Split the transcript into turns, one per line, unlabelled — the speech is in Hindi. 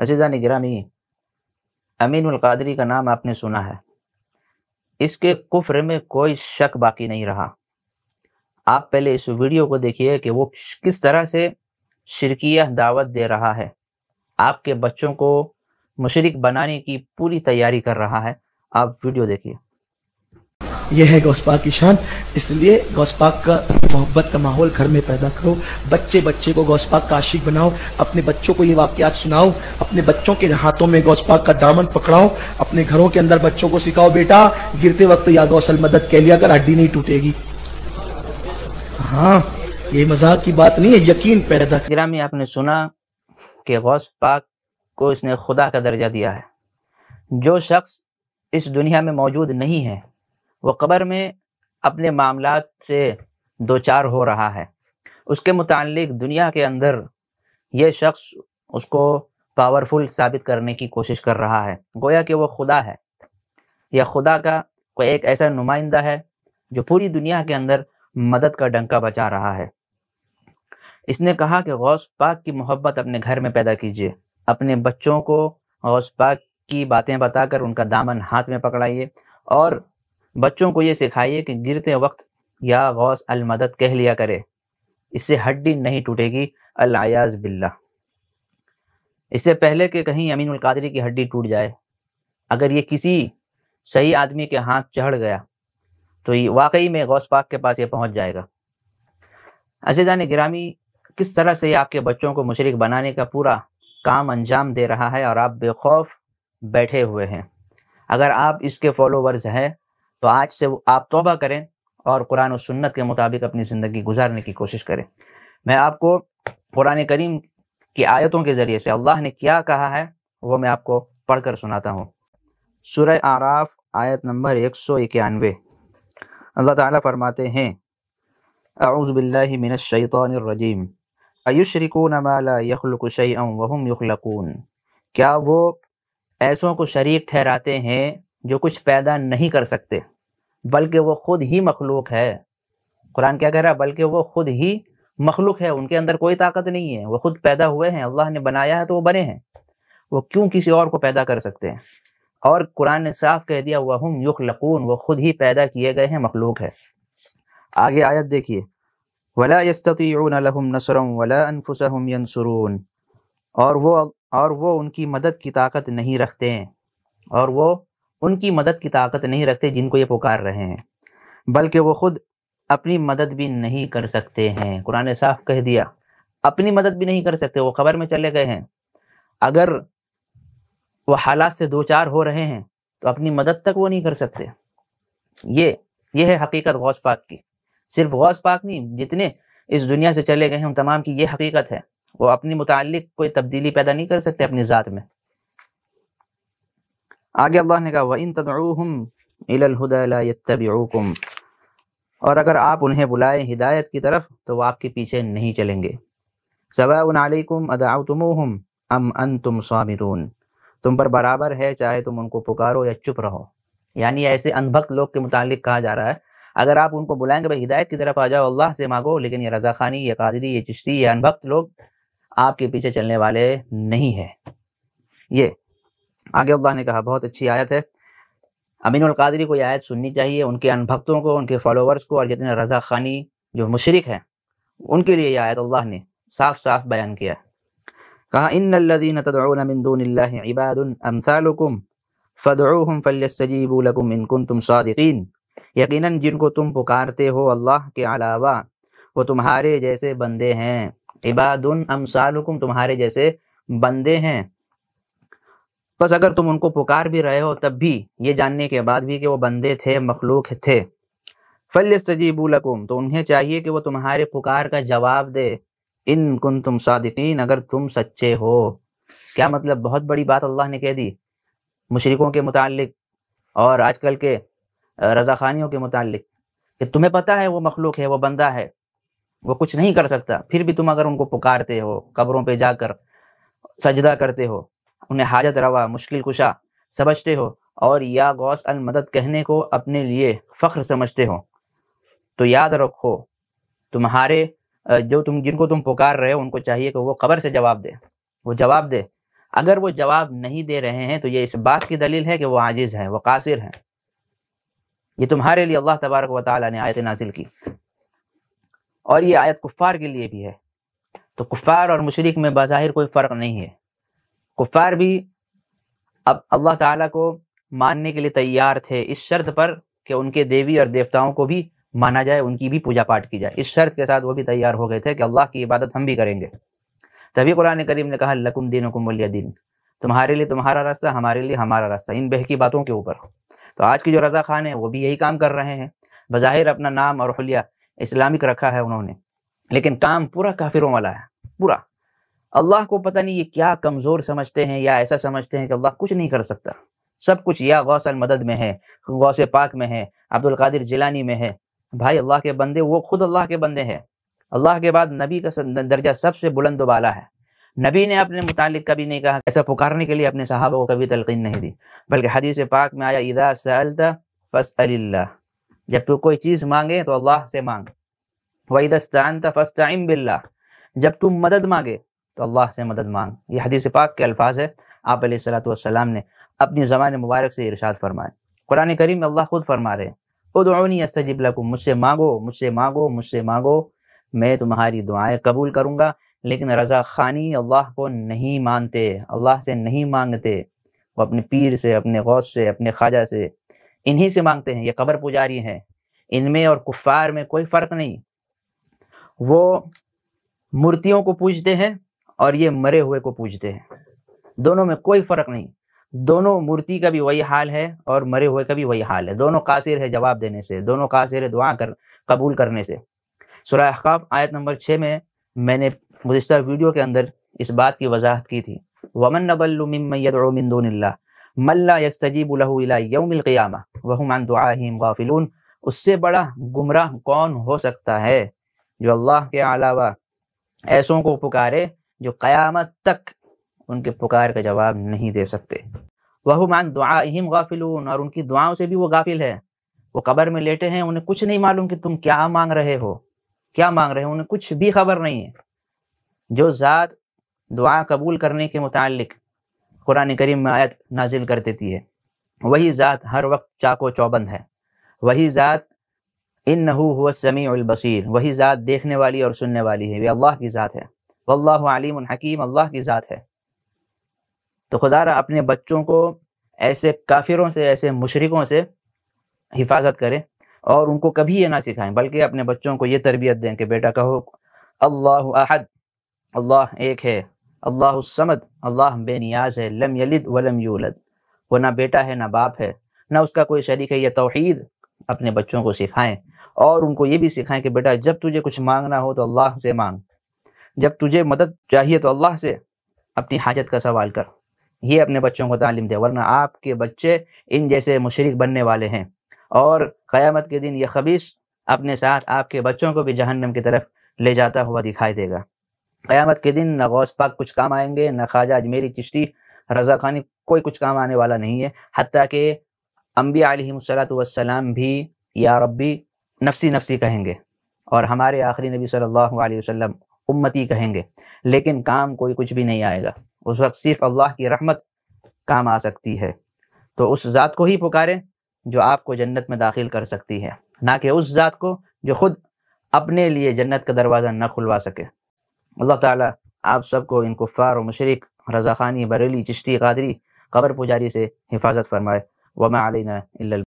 अजीज़ा निगरानी अमीन अलकादरी का नाम आपने सुना है इसके कुफ्र में कोई शक बाकी नहीं रहा आप पहले इस वीडियो को देखिए कि वो किस तरह से शिरकिया दावत दे रहा है आपके बच्चों को मुशरक बनाने की पूरी तैयारी कर रहा है आप वीडियो देखिए यह है गौस पाक की शान इसलिए गौस पाक का मोहब्बत का माहौल घर में पैदा करो बच्चे बच्चे को गौस पाक का आशिक बनाओ अपने बच्चों को ये वाक्यात सुनाओ अपने बच्चों के हाथों में गौस पाक का दामन पकड़ाओ अपने घरों के अंदर बच्चों को सिखाओ बेटा गिरते वक्त या गौसल मदद कह लिया कर हड्डी नहीं टूटेगी हाँ ये मजाक की बात नहीं है यकीन पैदा कर आपने सुना कि गौस पाक को इसने खुदा का दर्जा दिया है जो शख्स इस दुनिया में मौजूद नहीं है वो कब्र में अपने मामला से दो चार हो रहा है उसके मुतालिक दुनिया के अंदर ये शख्स उसको पावरफुल साबित करने की कोशिश कर रहा है गोया कि वो खुदा है या खुदा का कोई एक ऐसा नुमाइंदा है जो पूरी दुनिया के अंदर मदद का डंका बचा रहा है इसने कहा कि गौस पाक की मोहब्बत अपने घर में पैदा कीजिए अपने बच्चों को गौस पाक की बातें बताकर उनका दामन हाथ में पकड़ाइए और बच्चों को ये सिखाइए कि गिरते वक्त या गौस मदद कह लिया करे इससे हड्डी नहीं टूटेगी अयाज बिल्ला इससे पहले कि कहीं अमीन कादरी की हड्डी टूट जाए अगर ये किसी सही आदमी के हाथ चढ़ गया तो ये वाकई में गौस पाक के पास ये पहुंच जाएगा अजीज़ान ग्रामी किस तरह से आपके बच्चों को मुशरक बनाने का पूरा काम अंजाम दे रहा है और आप बेखौफ बैठे हुए हैं अगर आप इसके फॉलोवर्स हैं तो आज से आप तोबा करें और कुरान और सुन्नत के मुताबिक अपनी ज़िंदगी गुजारने की कोशिश करें मैं आपको कुरान करीम की आयतों के ज़रिए से अल्लाह ने क्या कहा है वो मैं आपको पढ़कर सुनाता हूँ सुर आराफ आयत नंबर एक सौ इक्यानवे अल्लाह ताला फरमाते हैं आउज़बिल्लिमिनशैतरजीम अयुशरिकून माला वहम यखलकून क्या वो ऐसों को शरीक ठहराते हैं जो कुछ पैदा नहीं कर सकते बल्कि वो खुद ही मखलूक है कुरान क्या कह रहा है बल्कि वो खुद ही मखलूक है उनके अंदर कोई ताकत नहीं है वो खुद पैदा हुए हैं अल्लाह ने बनाया है तो वो बने हैं वो क्यों किसी और को पैदा कर सकते हैं और कुरान ने साफ कह दिया वह हम युख लकून वो खुद ही पैदा किए गए हैं मखलूक है आगे आयत देखिए वला यस्तून और वो और वो उनकी मदद की ताकत नहीं रखते हैं और वो उनकी मदद की ताकत नहीं रखते जिनको ये पुकार रहे हैं बल्कि वो खुद अपनी मदद भी नहीं कर सकते हैं कुरान साफ कह दिया अपनी मदद भी नहीं कर सकते वो खबर में चले गए हैं अगर वो हालात से दो चार हो रहे हैं तो अपनी मदद तक वो नहीं कर सकते ये ये है हकीकत गौस पाक की सिर्फ गौस पाक नहीं जितने इस दुनिया से चले गए हैं उन तमाम की ये हकीकत है वो अपनी मुतल कोई तब्दीली पैदा नहीं कर सकते अपनी ज़ात में आगे अल्लाह ने कहा और अगर आप उन्हें बुलाएं हिदायत की तरफ तो वो आपके पीछे नहीं चलेंगे अम अन तुम तुम पर बराबर है चाहे तुम उनको पुकारो या चुप रहो यानी ऐसे अनभक्त लोग के मुतालिक कहा जा रहा है अगर आप उनको बुलाएंगे भाई हिदायत की तरफ आ जाओ अल्लाह से मांगो लेकिन ये रजा खानी ये कादरी ये चिश्ती ये अनभक्त लोग आपके पीछे चलने वाले नहीं है ये आगे अल्लाह ने कहा बहुत अच्छी आयत है अमीन कादरी को यह आयत सुननी चाहिए उनके अनभक्तों को उनके फॉलोअर्स को और जितने रजा खानी जो मुशरक हैं उनके लिए यह आयत अल्लाह ने साफ साफ बयान किया है कहा इन लदीन फ़दम इनकुन तुम सदकिन जिनको तुम पुकारते हो अल्लाह के अलावा वो तुम्हारे जैसे बंदे हैं इबादन अमसालकुम तुम्हारे जैसे बंदे हैं बस अगर तुम उनको पुकार भी रहे हो तब भी ये जानने के बाद भी कि वो बंदे थे मखलूक थे फल सजीबुलकुम तो उन्हें चाहिए कि वो तुम्हारे पुकार का जवाब दे इन कुन तुम सादिकीन अगर तुम सच्चे हो क्या मतलब बहुत बड़ी बात अल्लाह ने कह दी मुशरकों के मुतालिक और आजकल के रजाखानियों के मुतालिक कि तुम्हें पता है वो मखलूक है वो बंदा है वो कुछ नहीं कर सकता फिर भी तुम अगर उनको पुकारते हो कब्रों पे जाकर सजदा करते हो उन्हें हाजत रवा मुश्किल कुशा समझते हो और या गौस अल मदद कहने को अपने लिए फ़ख्र समझते हो तो याद रखो तुम्हारे जो तुम जिनको तुम पुकार रहे हो उनको चाहिए कि वो खबर से जवाब दे वो जवाब दे अगर वो जवाब नहीं दे रहे हैं तो ये इस बात की दलील है कि वो आजिज़ हैं वो कासिर हैं ये तुम्हारे लिए अल्लाह तबारक व ताली ने आयत नाजिल की और ये आयत कुफ़ार के लिए भी है तो कुफ़ार और मशरक में बाहिर कोई फ़र्क नहीं है कुफार भी अब अल्लाह ताला को मानने के लिए तैयार थे इस शर्त पर कि उनके देवी और देवताओं को भी माना जाए उनकी भी पूजा पाठ की जाए इस शर्त के साथ वो भी तैयार हो गए थे कि अल्लाह की इबादत हम भी करेंगे तभी कुरान करीम ने कहा लकुम दिन दिन तुम्हारे लिए तुम्हारा रास्ता हमारे लिए हमारा रास्ता इन बहकी बातों के ऊपर तो आज की जो रजा खान है वो भी यही काम कर रहे हैं बज़ाहिर अपना नाम और हलिया इस्लामिक रखा है उन्होंने लेकिन काम पूरा काफिरों वाला है पूरा अल्लाह को पता नहीं ये क्या कमज़ोर समझते हैं या ऐसा समझते हैं कि अल्लाह कुछ नहीं कर सकता सब कुछ या गौसल मदद में है गौस पाक में है अब्दुल कादिर जिलानी में है भाई अल्लाह के बंदे वो खुद अल्लाह के बंदे हैं अल्लाह के बाद नबी का दर्जा सबसे बुलंद वाला है नबी ने अपने मुतालिक कभी नहीं कहा ऐसा पुकारने के लिए अपने साहब को कभी तलकिन नहीं दी बल्कि हदीस पाक में आया इदा सलता फस अल्ला जब तू कोई चीज़ मांगे तो अल्लाह से मांग वहीदस्तान फस्ताइम बिल्ला जब तुम मदद मांगे तो अल्लाह से मदद मांग ये हदीस पाक के अल्फाज है आप सलाम ने अपनी ज़बान मुबारक से इरशाद फरमाए कुरान करीम में अल्लाह खुद फरमा रहे हैं उदनी असजिब लकुम मुझसे मांगो मुझसे मांगो मुझसे मांगो मैं तुम्हारी दुआएं कबूल करूँगा लेकिन रज़ा खानी अल्लाह को नहीं मानते अल्लाह से नहीं मांगते वो अपने पीर से अपने गौस से अपने ख्वाजा से इन्हीं से मांगते हैं ये कबर पुजारी हैं इनमें और कुफ़ार में कोई फ़र्क नहीं वो मूर्तियों को पूजते हैं और ये मरे हुए को पूजते हैं दोनों में कोई फर्क नहीं दोनों मूर्ति का भी वही हाल है और मरे हुए का भी वही हाल है दोनों कासिर है जवाब देने से दोनों कासिर है दुआ कर कबूल करने से सुरह आयत नंबर छः में मैंने गुजशत वीडियो के अंदर इस बात की वजाहत की थी वमन नबलमिंदोनल्ला मल्ला यसजीबुलमिलक़ियामा वहमान दुआम गाफिलून उससे बड़ा गुमराह कौन हो सकता है जो अल्लाह के अलावा ऐसों को पुकारे जो क़यामत तक उनके पुकार का जवाब नहीं दे सकते वह मान दुआ इम गाफिलून और उनकी दुआओं से भी वो गाफिल है वो कबर में लेटे हैं उन्हें कुछ नहीं मालूम कि तुम क्या मांग रहे हो क्या मांग रहे हो उन्हें कुछ भी खबर नहीं है जो ज़ात दुआ कबूल करने के मुतालिक कुरान करीम में आयत नाजिल कर देती है वही ज़ात हर वक्त चाको चौबंद है वही ज़ात इन नहू हुआ समी बसीर वही ज़ात देखने वाली और सुनने वाली है वे अल्लाह की ज़ात है वल्लाहु अलीम हकीम अल्लाह की ज़ात है तो खुदा अपने बच्चों को ऐसे काफिरों से ऐसे मुशरकों से हिफाजत करें और उनको कभी ये ना सिखाएं बल्कि अपने बच्चों को ये तरबियत दें कि बेटा कहो अल्लाह अहद अल्लाह एक है अल्लाह समद अल्लाह बेनियाज है लम यलिद वलम यूलद वो ना बेटा है ना बाप है ना उसका कोई शरीक है यह तोहद अपने बच्चों को सिखाएं और उनको ये भी सिखाएं कि बेटा जब तुझे कुछ मांगना हो तो अल्लाह से मांग जब तुझे मदद चाहिए तो अल्लाह से अपनी हाजत का सवाल कर ये अपने बच्चों को तालीम दे वरना आपके बच्चे इन जैसे मुशरक बनने वाले हैं और क़यामत के दिन यह खबीस अपने साथ आपके बच्चों को भी जहन्नम की तरफ ले जाता हुआ दिखाई देगा क़यामत के दिन न गौस पाक कुछ काम आएंगे न ख्वाजा अजमेरी चिश्ती रज़ा खानी कोई कुछ काम आने वाला नहीं है हती कि अम्बिया वसलाम भी या रब्बी नफसी नफसी कहेंगे और हमारे आखिरी नबी सल्लल्लाहु अलैहि वसल्लम उम्मती कहेंगे लेकिन काम कोई कुछ भी नहीं आएगा उस वक्त सिर्फ अल्लाह की रहमत काम आ सकती है तो उस ज़ात को ही पुकारें जो आपको जन्नत में दाखिल कर सकती है ना कि उस ज़ात को जो खुद अपने लिए जन्नत का दरवाज़ा न खुलवा सके अल्लाह ताला आप सबको इन कुफ़ार और मशरक रज़ा खानी बरेली चिश्ती कादरी खबर पुजारी से हिफाजत फरमाए वमा अलैना